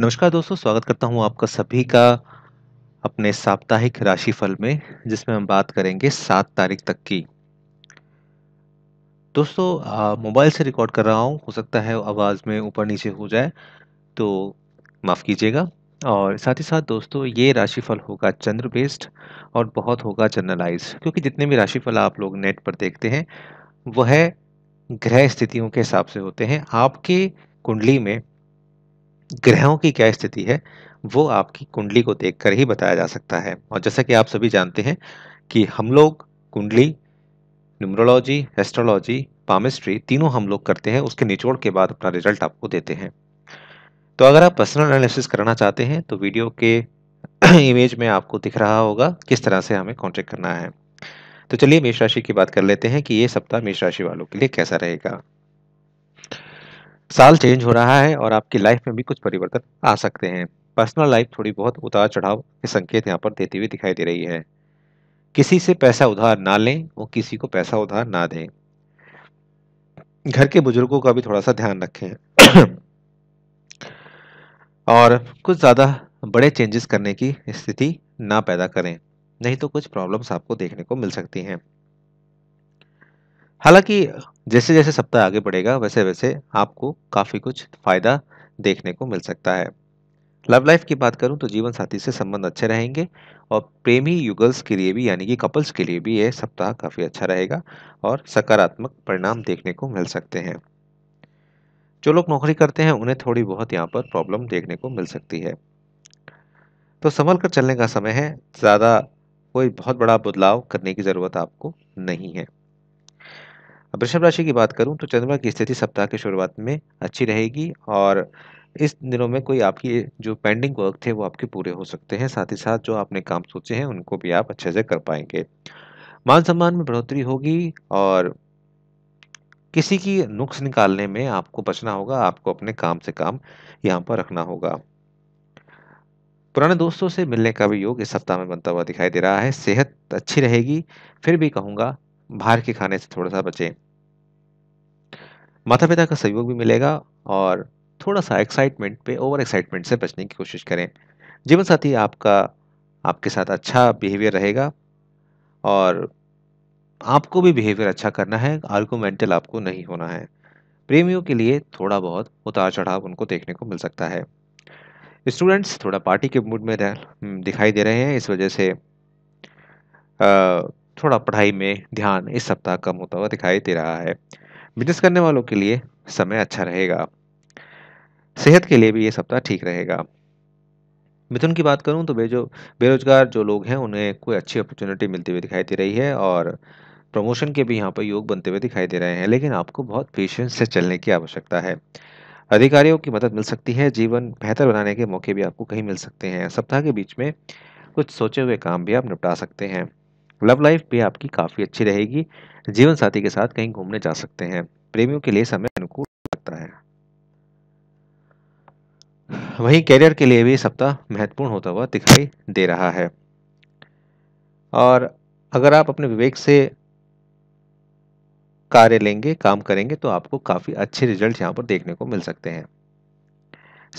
नमस्कार दोस्तों स्वागत करता हूं आपका सभी का अपने साप्ताहिक राशिफल में जिसमें हम बात करेंगे सात तारीख तक की दोस्तों मोबाइल से रिकॉर्ड कर रहा हूं हो सकता है आवाज़ में ऊपर नीचे हो जाए तो माफ़ कीजिएगा और साथ ही साथ दोस्तों ये राशिफल होगा चंद्र बेस्ड और बहुत होगा जनरलाइज क्योंकि जितने भी राशिफल आप लोग नेट पर देखते हैं वह ग्रह स्थितियों के हिसाब से होते हैं आपके कुंडली में ग्रहों की क्या स्थिति है वो आपकी कुंडली को देखकर ही बताया जा सकता है और जैसा कि आप सभी जानते हैं कि हम लोग कुंडली न्यूमरोलॉजी एस्ट्रोलॉजी पामिस्ट्री तीनों हम लोग करते हैं उसके निचोड़ के बाद अपना रिजल्ट आपको देते हैं तो अगर आप पर्सनल एनालिसिस करना चाहते हैं तो वीडियो के इमेज में आपको दिख रहा होगा किस तरह से हमें कॉन्टेक्ट करना है तो चलिए मेष राशि की बात कर लेते हैं कि ये सप्ताह मेष राशि वालों के लिए कैसा रहेगा साल चेंज हो रहा है और आपकी लाइफ में भी कुछ परिवर्तन आ सकते हैं पर्सनल लाइफ थोड़ी बहुत उतार चढ़ाव के संकेत यहाँ पर देती हुई दिखाई दे रही है किसी से पैसा उधार ना लें और किसी को पैसा उधार ना दें घर के बुजुर्गों का भी थोड़ा सा ध्यान रखें और कुछ ज़्यादा बड़े चेंजेस करने की स्थिति ना पैदा करें नहीं तो कुछ प्रॉब्लम्स आपको देखने को मिल सकती हैं हालांकि जैसे जैसे सप्ताह आगे बढ़ेगा वैसे वैसे आपको काफ़ी कुछ फ़ायदा देखने को मिल सकता है लव लाइफ की बात करूं तो जीवन साथी से संबंध अच्छे रहेंगे और प्रेमी युगल्स के लिए भी यानी कि कपल्स के लिए भी यह सप्ताह काफ़ी अच्छा रहेगा और सकारात्मक परिणाम देखने को मिल सकते हैं जो लोग नौकरी करते हैं उन्हें थोड़ी बहुत यहाँ पर प्रॉब्लम देखने को मिल सकती है तो संभल कर चलने का समय है ज़्यादा कोई बहुत बड़ा बदलाव करने की ज़रूरत आपको नहीं है वृषभ राशि की बात करूं तो चंद्रमा की स्थिति सप्ताह के शुरुआत में अच्छी रहेगी और इस दिनों में कोई आपकी जो पेंडिंग वर्क थे वो आपके पूरे हो सकते हैं साथ ही साथ जो आपने काम सोचे हैं उनको भी आप अच्छे से कर पाएंगे मान सम्मान में बढ़ोतरी होगी और किसी की नुक्स निकालने में आपको बचना होगा आपको अपने काम से काम यहाँ पर रखना होगा पुराने दोस्तों से मिलने का भी योग इस सप्ताह में बनता हुआ दिखाई दे रहा है सेहत अच्छी रहेगी फिर भी कहूँगा बाहर के खाने से थोड़ा सा बचें माता पिता का सहयोग भी मिलेगा और थोड़ा सा एक्साइटमेंट पे ओवर एक्साइटमेंट से बचने की कोशिश करें जीवन साथी आपका आपके साथ अच्छा बिहेवियर रहेगा और आपको भी बिहेवियर अच्छा करना है आर्गूमेंटल आपको नहीं होना है प्रेमियों के लिए थोड़ा बहुत उतार चढ़ाव उनको देखने को मिल सकता है स्टूडेंट्स थोड़ा पार्टी के मूड में हम्म, दिखाई दे रहे हैं इस वजह से थोड़ा पढ़ाई में ध्यान इस सप्ताह कम होता हुआ दिखाई दे रहा है बिजनेस करने वालों के लिए समय अच्छा रहेगा सेहत के लिए भी ये सप्ताह ठीक रहेगा मिथुन की बात करूं तो बेजो बेरोजगार जो लोग हैं उन्हें कोई अच्छी अपॉर्चुनिटी मिलती हुई दिखाई दे रही है और प्रमोशन के भी यहाँ पर योग बनते हुए दिखाई दे रहे हैं लेकिन आपको बहुत पेशेंस से चलने की आवश्यकता है अधिकारियों की मदद मिल सकती है जीवन बेहतर बनाने के मौके भी आपको कहीं मिल सकते हैं सप्ताह के बीच में कुछ सोचे हुए काम भी आप निपटा सकते हैं लव लाइफ भी आपकी काफ़ी अच्छी रहेगी जीवन साथी के साथ कहीं घूमने जा सकते हैं प्रेमियों के लिए समय अनुकूल लगता है वहीं कैरियर के लिए भी सप्ताह महत्वपूर्ण होता हुआ दिखाई दे रहा है और अगर आप अपने विवेक से कार्य लेंगे काम करेंगे तो आपको काफ़ी अच्छे रिजल्ट यहाँ पर देखने को मिल सकते हैं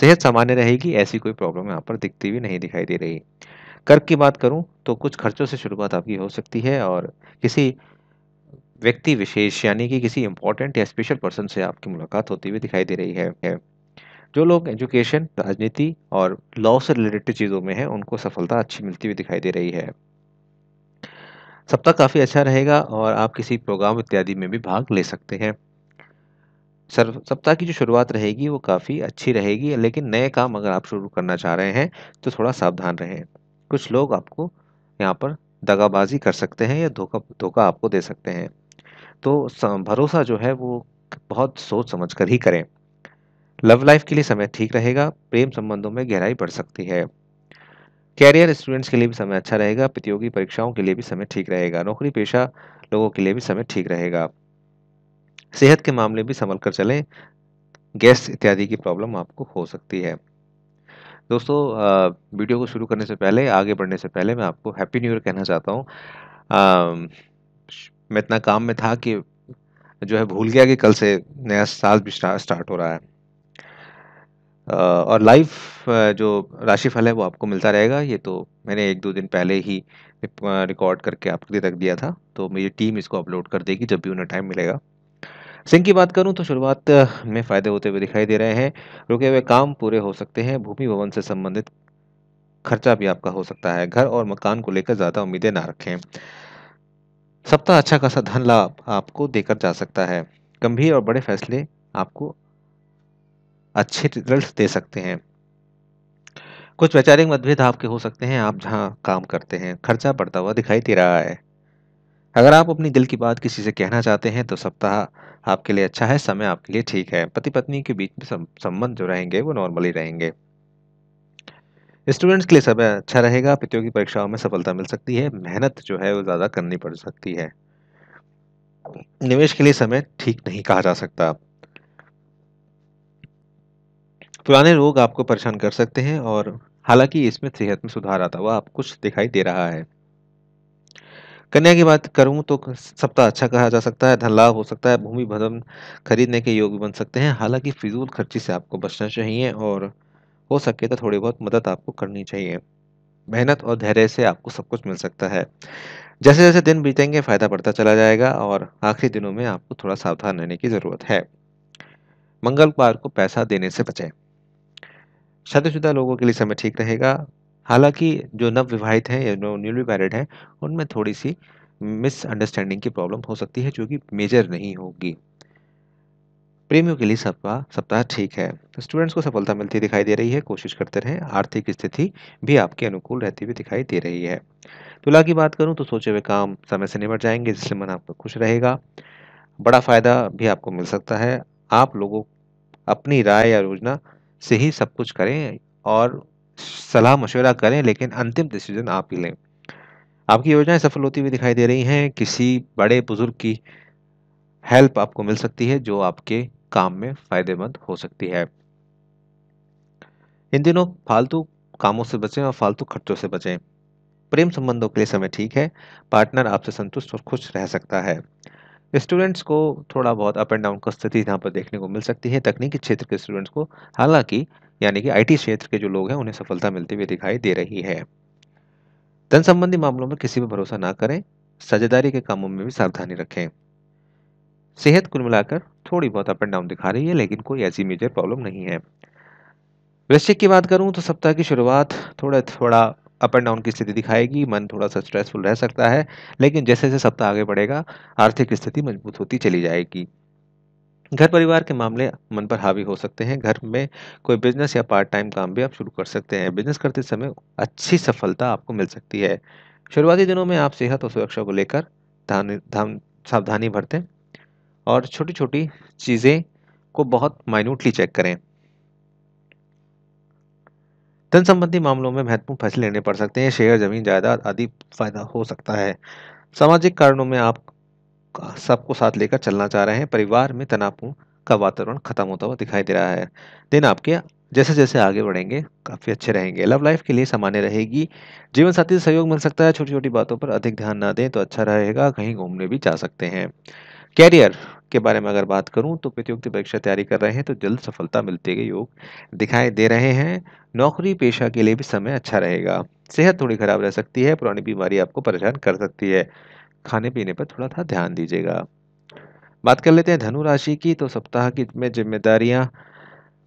सेहत सामान्य रहेगी ऐसी कोई प्रॉब्लम यहाँ पर दिखती हुई नहीं दिखाई दे रही कर की बात करूं तो कुछ खर्चों से शुरुआत आपकी हो सकती है और किसी व्यक्ति विशेष यानी कि किसी इम्पोर्टेंट या स्पेशल पर्सन से आपकी मुलाकात होती हुई दिखाई दे रही है जो लोग एजुकेशन राजनीति और लॉ से रिलेटेड चीज़ों में हैं उनको सफलता अच्छी मिलती हुई दिखाई दे रही है सप्ताह काफ़ी अच्छा रहेगा और आप किसी प्रोग्राम इत्यादि में भी भाग ले सकते हैं सर सप्ताह की जो शुरुआत रहेगी वो काफ़ी अच्छी रहेगी लेकिन नए काम अगर आप शुरू करना चाह रहे हैं तो थोड़ा सावधान रहें कुछ लोग आपको यहाँ पर दगाबाजी कर सकते हैं या धोखा धोखा आपको दे सकते हैं तो भरोसा जो है वो बहुत सोच समझ कर ही करें लव लाइफ के लिए समय ठीक रहेगा प्रेम संबंधों में गहराई बढ़ सकती है कैरियर स्टूडेंट्स के लिए भी समय अच्छा रहेगा प्रतियोगी परीक्षाओं के लिए भी समय ठीक रहेगा नौकरी पेशा लोगों के लिए भी समय ठीक रहेगा सेहत के मामले भी संभल कर चलें गैस इत्यादि की प्रॉब्लम आपको हो सकती है दोस्तों वीडियो को शुरू करने से पहले आगे बढ़ने से पहले मैं आपको हैप्पी न्यू ईयर कहना चाहता हूँ मैं इतना काम में था कि जो है भूल गया कि कल से नया साल भी स्टार्ट हो रहा है और लाइव जो राशिफल है वो आपको मिलता रहेगा ये तो मैंने एक दो दिन पहले ही रिकॉर्ड करके आपके लिए रख दिया था तो मेरी टीम इसको अपलोड कर देगी जब भी उन्हें टाइम मिलेगा सिंह की बात करूं तो शुरुआत में फायदे होते हुए दिखाई दे रहे हैं रुके हुए काम पूरे हो सकते हैं भूमि भवन से संबंधित खर्चा भी आपका हो सकता है घर और मकान को लेकर ज्यादा उम्मीदें ना रखें सप्ताह अच्छा खासा धन लाभ आपको देकर जा सकता है गंभीर और बड़े फैसले आपको अच्छे रिजल्ट दे सकते हैं कुछ वैचारिक मतभेद आपके हो सकते हैं आप जहां काम करते हैं खर्चा बढ़ता हुआ दिखाई दे रहा है अगर आप अपनी दिल की बात किसी से कहना चाहते हैं तो सप्ताह आपके लिए अच्छा है समय आपके लिए ठीक है पति पत्नी के बीच में संबंध जो रहेंगे वो नॉर्मली रहेंगे स्टूडेंट्स के लिए समय अच्छा रहेगा प्रतियोगी परीक्षाओं में सफलता मिल सकती है मेहनत जो है वो ज़्यादा करनी पड़ सकती है निवेश के लिए समय ठीक नहीं कहा जा सकता पुराने रोग आपको परेशान कर सकते हैं और हालांकि इसमें सेहत में सुधार आता हुआ आप कुछ दिखाई दे रहा है कन्या की बात करूं तो सप्ताह अच्छा कहा जा सकता है धन लाभ हो सकता है भूमि भवन खरीदने के योग बन सकते हैं हालांकि फिजूल खर्ची से आपको बचना चाहिए और हो सके तो थोड़ी बहुत मदद आपको करनी चाहिए मेहनत और धैर्य से आपको सब कुछ मिल सकता है जैसे जैसे दिन बीतेंगे फायदा बढ़ता चला जाएगा और आखिरी दिनों में आपको थोड़ा सावधान रहने की जरूरत है मंगलवार को पैसा देने से बचें शादीशुदा लोगों के लिए समय ठीक रहेगा हालांकि जो नव विवाहित हैं या न्यूली मैरिड हैं उनमें थोड़ी सी मिसअंडरस्टैंडिंग की प्रॉब्लम हो सकती है जो कि मेजर नहीं होगी प्रेमियों के लिए सप्ताह सप्ताह ठीक है स्टूडेंट्स तो को सफलता मिलती दिखाई दे रही है कोशिश करते रहें आर्थिक स्थिति भी आपके अनुकूल रहती हुई दिखाई दे रही है तुला की बात करूं तो सोचे हुए काम समय से निपट जाएंगे जिससे मन आपका खुश रहेगा बड़ा फायदा भी आपको मिल सकता है आप लोगों अपनी राय या योजना से ही सब कुछ करें और सलाह मशवरा करें लेकिन अंतिम डिसीजन आप ही लें आपकी योजनाएं सफल होती हुई दिखाई दे रही हैं किसी बड़े बुजुर्ग की हेल्प आपको मिल सकती है जो आपके काम में फायदेमंद हो सकती है इन दिनों फालतू कामों से बचें और फालतू खर्चों से बचें प्रेम संबंधों के लिए समय ठीक है पार्टनर आपसे संतुष्ट और खुश रह सकता है स्टूडेंट्स को थोड़ा बहुत अप एंड डाउन का स्थिति यहाँ पर देखने को मिल सकती है तकनीकी क्षेत्र के स्टूडेंट्स को हालांकि यानी कि आईटी क्षेत्र के जो लोग हैं उन्हें सफलता मिलती हुई दिखाई दे रही है धन संबंधी मामलों में किसी पर भरोसा ना करें साझेदारी के कामों में भी सावधानी रखें सेहत कुल मिलाकर थोड़ी बहुत अप एंड डाउन दिखा रही है लेकिन कोई ऐसी मेजर प्रॉब्लम नहीं है वृश्चिक की बात करूं तो सप्ताह की शुरुआत थोड़ा थोड़ा अप एंड डाउन की स्थिति दिखाएगी मन थोड़ा सा स्ट्रेसफुल रह सकता है लेकिन जैसे जैसे सप्ताह आगे बढ़ेगा आर्थिक स्थिति मजबूत होती चली जाएगी घर परिवार के मामले मन पर हावी हो सकते हैं घर में कोई बिजनेस या पार्ट टाइम काम भी आप शुरू कर सकते हैं बिजनेस करते समय अच्छी सफलता आपको मिल सकती है शुरुआती दिनों में आप सेहत और सुरक्षा को लेकर सावधानी बरतें और छोटी छोटी चीज़ें को बहुत माइन्यूटली चेक करें धन संबंधी मामलों में महत्वपूर्ण फैसले लेने पड़ सकते हैं शेयर जमीन जायदाद आदि फायदा हो सकता है सामाजिक कारणों में आप सबको साथ लेकर चलना चाह रहे हैं परिवार में तनावपूर्ण का वातावरण खत्म होता हुआ दिखाई दे रहा है दिन आपके जैसे जैसे आगे बढ़ेंगे काफ़ी अच्छे रहेंगे लव लाइफ के लिए सामान्य रहेगी जीवन साथी से सहयोग मिल सकता है छोटी छोटी बातों पर अधिक ध्यान ना दें तो अच्छा रहेगा कहीं घूमने भी जा सकते हैं कैरियर के बारे में अगर बात करूं तो प्रतियोगिता परीक्षा तैयारी कर रहे हैं तो जल्द सफलता मिलते के योग दिखाई दे रहे हैं नौकरी पेशा के लिए भी समय अच्छा रहेगा सेहत थोड़ी खराब रह सकती है पुरानी बीमारी आपको परेशान कर सकती है खाने पीने पर थोड़ा सा ध्यान दीजिएगा बात कर लेते हैं धनु राशि की तो सप्ताह की में जिम्मेदारियां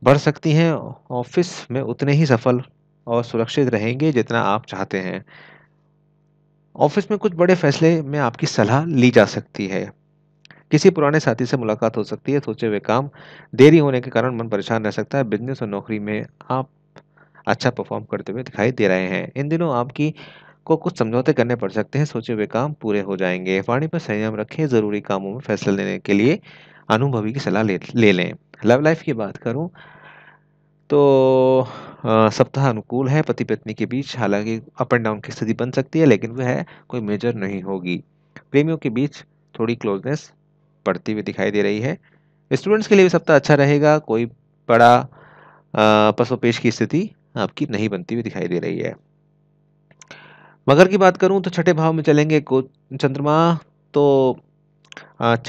बढ़ सकती हैं ऑफिस में उतने ही सफल और सुरक्षित रहेंगे जितना आप चाहते हैं ऑफिस में कुछ बड़े फैसले में आपकी सलाह ली जा सकती है किसी पुराने साथी से मुलाकात हो सकती है सोचे हुए काम देरी होने के कारण मन परेशान रह सकता है बिजनेस और नौकरी में आप अच्छा परफॉर्म करते हुए दिखाई दे रहे हैं इन दिनों आपकी को कुछ समझौते करने पड़ सकते हैं सोचे हुए काम पूरे हो जाएंगे वाणी पर संयम रखें ज़रूरी कामों में फैसला लेने के लिए अनुभवी की सलाह ले लें लव लाइफ की बात करूँ तो सप्ताह अनुकूल है पति पत्नी के बीच हालांकि अप एंड डाउन की स्थिति बन सकती है लेकिन वह कोई मेजर नहीं होगी प्रेमियों के बीच थोड़ी क्लोजनेस पड़ती हुई दिखाई दे रही है स्टूडेंट्स के लिए भी सप्ताह अच्छा रहेगा कोई बड़ा पसो पेश की स्थिति आपकी नहीं बनती हुई दिखाई दे रही है मगर की बात करूं तो छठे भाव में चलेंगे चंद्रमा तो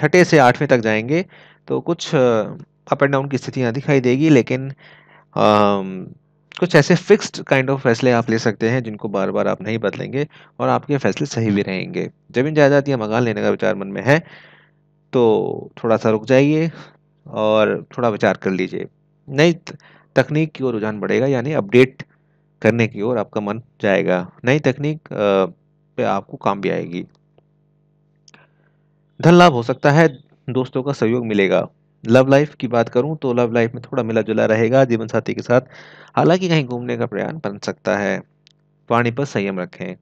छठे से आठवें तक जाएंगे तो कुछ अप एंड डाउन की स्थितियां दिखाई देगी लेकिन आ, कुछ ऐसे फिक्स्ड काइंड ऑफ फैसले आप ले सकते हैं जिनको बार बार आप नहीं बदलेंगे और आपके फैसले सही भी रहेंगे जमीन जायदाद या मकान लेने का विचार मन में है तो थोड़ा सा रुक जाइए और थोड़ा विचार कर लीजिए नई तकनीक की ओर रुझान बढ़ेगा यानी अपडेट करने की ओर आपका मन जाएगा नई तकनीक पे आपको काम भी आएगी धन लाभ हो सकता है दोस्तों का सहयोग मिलेगा लव लाइफ की बात करूं तो लव लाइफ में थोड़ा मिला जुला रहेगा जीवन साथी के साथ हालांकि कहीं घूमने का प्रयास बन सकता है पानी पर संयम रखें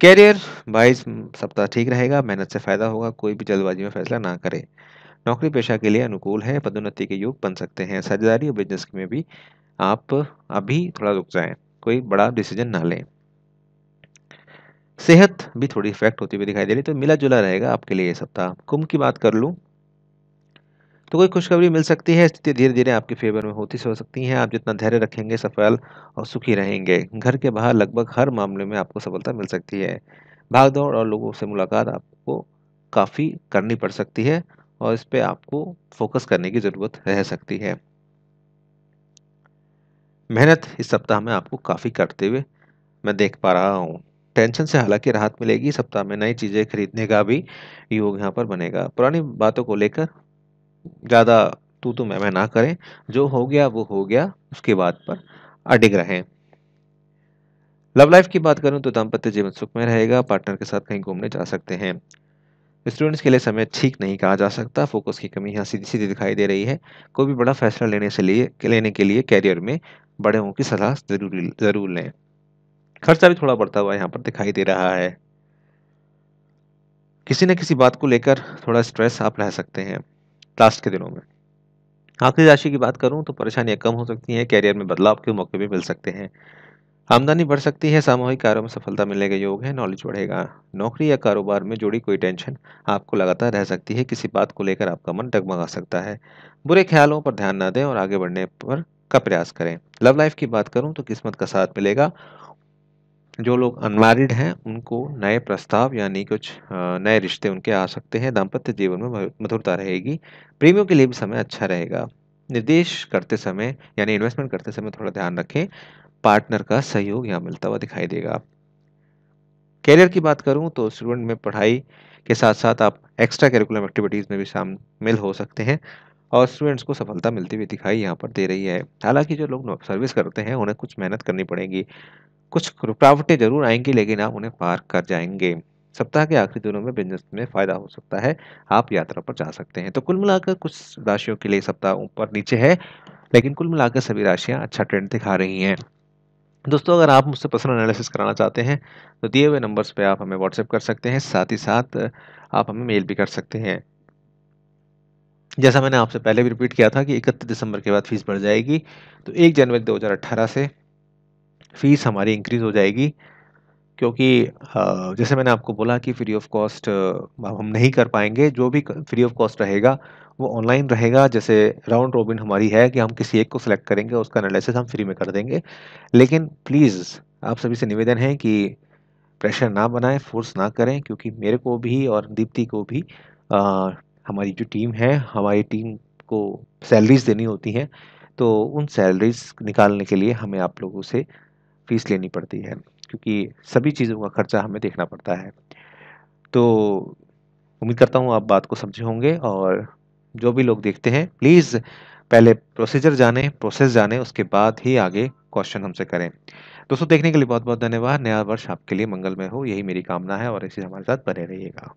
कैरियर वाइज सप्ताह ठीक रहेगा मेहनत से फ़ायदा होगा कोई भी जल्दबाजी में फैसला ना करें नौकरी पेशा के लिए अनुकूल है पदोन्नति के योग बन सकते हैं साझेदारी और बिजनेस में भी आप अभी थोड़ा रुक जाएं कोई बड़ा डिसीजन ना लें सेहत भी थोड़ी इफेक्ट होती हुई दिखाई दे रही तो मिला जुला रहेगा आपके लिए ये सप्ताह कुंभ की बात कर लूँ तो कोई खुशखबरी मिल सकती है स्थिति धीरे धीरे आपके फेवर में होती हो सकती है आप जितना धैर्य रखेंगे सफल और सुखी रहेंगे घर के बाहर लगभग हर मामले में आपको सफलता मिल सकती है भागदौड़ और लोगों से मुलाकात आपको काफ़ी करनी पड़ सकती है और इस पर आपको फोकस करने की ज़रूरत रह सकती है मेहनत इस सप्ताह में आपको काफ़ी करते हुए मैं देख पा रहा हूँ टेंशन से हालांकि राहत मिलेगी सप्ताह में नई चीज़ें खरीदने का भी योग यहाँ पर बनेगा पुरानी बातों को लेकर ज़्यादा तू तो मैं मैं ना करें जो हो गया वो हो गया उसके बाद पर अडिग रहें लव लाइफ की बात करूं तो दाम्पत्य जीवन सुख में रहेगा पार्टनर के साथ कहीं घूमने जा सकते हैं स्टूडेंट्स के लिए समय ठीक नहीं कहा जा सकता फोकस की कमी यहाँ सीधी सीधी दिखाई दे रही है कोई भी बड़ा फैसला लेने से लिए लेने के लिए कैरियर में बड़े की सलाह जरूरी ज़रूर लें खर्चा भी थोड़ा बढ़ता हुआ यहाँ पर दिखाई दे रहा है किसी न किसी बात को लेकर थोड़ा स्ट्रेस आप रह सकते हैं लास्ट के दिनों में आखिरी राशि की बात करूं तो परेशानियां कम हो सकती हैं कैरियर में बदलाव के मौके भी मिल सकते हैं आमदनी बढ़ सकती है सामूहिक कार्यों में सफलता मिलने का योग है नॉलेज बढ़ेगा नौकरी या कारोबार में जुड़ी कोई टेंशन आपको लगातार रह सकती है किसी बात को लेकर आपका मन डगमगा सकता है बुरे ख्यालों पर ध्यान न दें और आगे बढ़ने पर का प्रयास करें लव लाइफ की बात करूं तो किस्मत का साथ मिलेगा जो लोग अनमैरिड हैं उनको नए प्रस्ताव यानी कुछ नए रिश्ते उनके आ सकते हैं दाम्पत्य जीवन में मधुरता रहेगी प्रेमियों के लिए भी समय अच्छा रहेगा निर्देश करते समय यानी इन्वेस्टमेंट करते समय थोड़ा ध्यान रखें पार्टनर का सहयोग यहाँ मिलता हुआ दिखाई देगा कैरियर की बात करूँ तो स्टूडेंट में पढ़ाई के साथ साथ आप एक्स्ट्रा करिकुलम एक्टिविटीज़ में भी शामिल हो सकते हैं और स्टूडेंट्स को सफलता मिलती हुई दिखाई यहाँ पर दे रही है हालांकि जो लोग सर्विस करते हैं उन्हें कुछ मेहनत करनी पड़ेगी कुछ रुकावटें जरूर आएंगी लेकिन आप उन्हें पार कर जाएंगे सप्ताह के आखिरी दिनों में बिजनेस में फायदा हो सकता है आप यात्रा पर जा सकते हैं तो कुल मिलाकर कुछ राशियों के लिए सप्ताह ऊपर नीचे है लेकिन कुल मिलाकर सभी राशियाँ अच्छा ट्रेंड दिखा रही हैं दोस्तों अगर आप मुझसे पर्सनल एनालिसिस कराना चाहते हैं तो दिए हुए नंबर्स पे आप हमें व्हाट्सएप कर सकते हैं साथ ही साथ आप हमें मेल भी कर सकते हैं जैसा मैंने आपसे पहले भी रिपीट किया था कि इकतीस दिसंबर के बाद फीस बढ़ जाएगी तो एक जनवरी 2018 से फीस हमारी इंक्रीज़ हो जाएगी क्योंकि जैसे मैंने आपको बोला कि फ्री ऑफ कॉस्ट हम नहीं कर पाएंगे जो भी फ्री ऑफ कॉस्ट रहेगा वो ऑनलाइन रहेगा जैसे राउंड रॉबिन हमारी है कि हम किसी एक को सिलेक्ट करेंगे उसका एनालिसिस हम फ्री में कर देंगे लेकिन प्लीज़ आप सभी से निवेदन है कि प्रेशर ना बनाएं फोर्स ना करें क्योंकि मेरे को भी और दीप्ति को भी हमारी जो टीम है हमारी टीम को सैलरीज देनी होती हैं तो उन सैलरीज निकालने के लिए हमें आप लोगों से फीस लेनी पड़ती है क्योंकि सभी चीज़ों का खर्चा हमें देखना पड़ता है तो उम्मीद करता हूँ आप बात को समझे होंगे और जो भी लोग देखते हैं प्लीज़ पहले प्रोसीजर जाने प्रोसेस जाने उसके बाद ही आगे क्वेश्चन हमसे करें दोस्तों देखने के लिए बहुत बहुत धन्यवाद नया वर्ष आपके लिए मंगलमय हो यही मेरी कामना है और इसी हमारे साथ बने रहिएगा